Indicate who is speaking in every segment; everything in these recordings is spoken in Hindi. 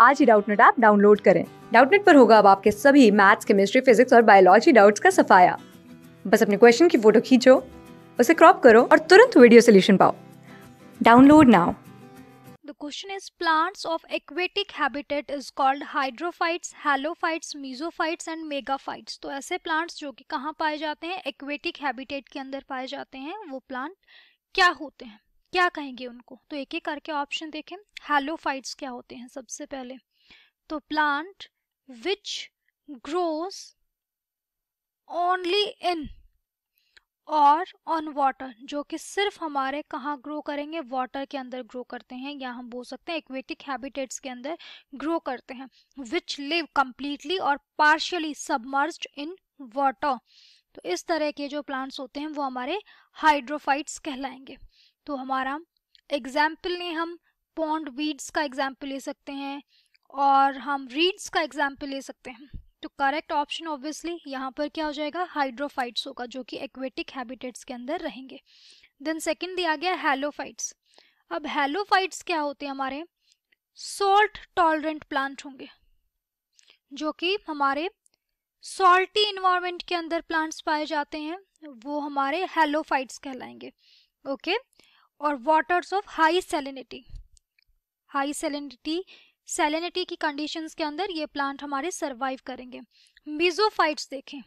Speaker 1: आज ही डाउटनेट ऐप डाउनलोड करें डाउटनेट पर होगा अब आपके सभी मैथ्स केमिस्ट्री फिजिक्स और बायोलॉजी डाउट्स का सफाया बस अपने क्वेश्चन की फोटो खींचो उसे क्रॉप करो और तुरंत वीडियो सोल्यूशन पाओ download now
Speaker 2: The question is plants of aquatic habitat is called hydrophytes, halophytes, mesophytes and megaphytes. तो ऐसे plants जो कि कहाँ पाए जाते हैं aquatic habitat के अंदर पाए जाते हैं वो plant क्या होते हैं क्या कहेंगे उनको तो एक एक करके ऑप्शन देखें हेलोफाइट्स क्या होते हैं सबसे पहले तो plant which grows only in or on water जो कि सिर्फ हमारे कहाँ ग्रो करेंगे वाटर के अंदर ग्रो करते हैं या हम बोल सकते हैं एक्वेटिक हैबिटेट्स के अंदर ग्रो करते हैं which live completely or partially submerge in water तो इस तरह के जो प्लांट्स होते हैं वो हमारे हाइड्रोफाइट्स कहलाएंगे तो हमारा एग्जाम्पल में हम पॉन्ड वीड्स का एग्जाम्पल ले सकते हैं और हम रीड्स का एग्जाम्पल ले सकते हैं तो करेक्ट ऑप्शन ऑब्वियसली यहाँ पर क्या हो जाएगा हाइड्रोफाइट्स होगा जो कि एक्वेटिक हैबिटेट्स के अंदर रहेंगे देन सेकंड दिया गया हैलोफाइट्स अब हेलोफाइट्स क्या होते हैं हमारे सॉल्ट टॉलरेंट प्लांट होंगे जो कि हमारे सॉल्टी इन्वायरमेंट के अंदर प्लांट्स पाए जाते हैं वो हमारे हेलोफाइट्स कहलाएंगे ओके okay? और waters of high salinity high salinity salinity की कंडीशंस के अंदर ये प्लांट हमारे सर्वाइव करेंगे मिजोफाइट्स देखें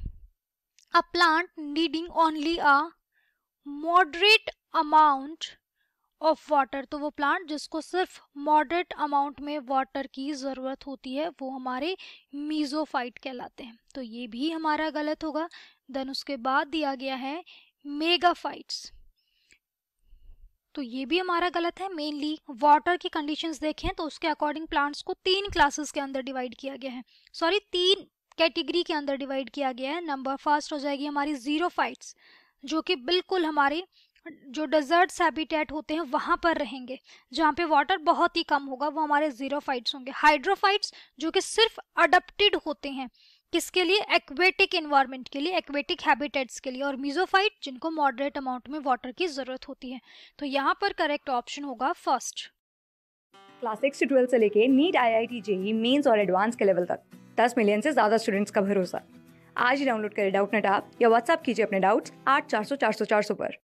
Speaker 2: a plant needing only a moderate amount of water तो वो प्लांट जिसको सिर्फ मॉडरेट अमाउंट में वाटर की ज़रूरत होती है वो हमारे मीजोफाइट कहलाते हैं तो ये भी हमारा गलत होगा देन उसके बाद दिया गया है मेगाफाइट्स तो ये भी हमारा गलत है मेनली वाटर की कंडीशंस देखें तो उसके अकॉर्डिंग प्लांट्स को तीन क्लासेस के अंदर डिवाइड किया गया है सॉरी तीन कैटेगरी के अंदर डिवाइड किया गया है नंबर फर्स्ट हो जाएगी हमारी जीरो फाइट्स जो कि बिल्कुल हमारे जो डेजर्ट्स हैबिटेट होते हैं वहाँ पर रहेंगे जहाँ पे वाटर बहुत ही कम होगा वो हमारे जीरो फाइट्स होंगे हाइड्रोफाइट्स जो कि सिर्फ अडप्टिड होते हैं किसके लिए एक्वेटिक इन्वायरमेंट के लिए एक्वेटिक हैबिटेट्स के लिए और मीजोफाइट जिनको मॉडरेट अमाउंट में वाटर की जरूरत होती है तो यहाँ पर करेक्ट ऑप्शन होगा फर्स्ट
Speaker 1: क्लास सिक्स से ट्वेल्थ से लेके NEET I I T JEE mains और एडवांस के लेवल तक दस मिलियन से ज्यादा स्टूडेंट्स का भरोसा आज ही डाउनलोड करें डाउट नेट आप या व्हाट्सअप कीजिए अपने डाउट्स आठ चार सौ चार सौ चार सौ पर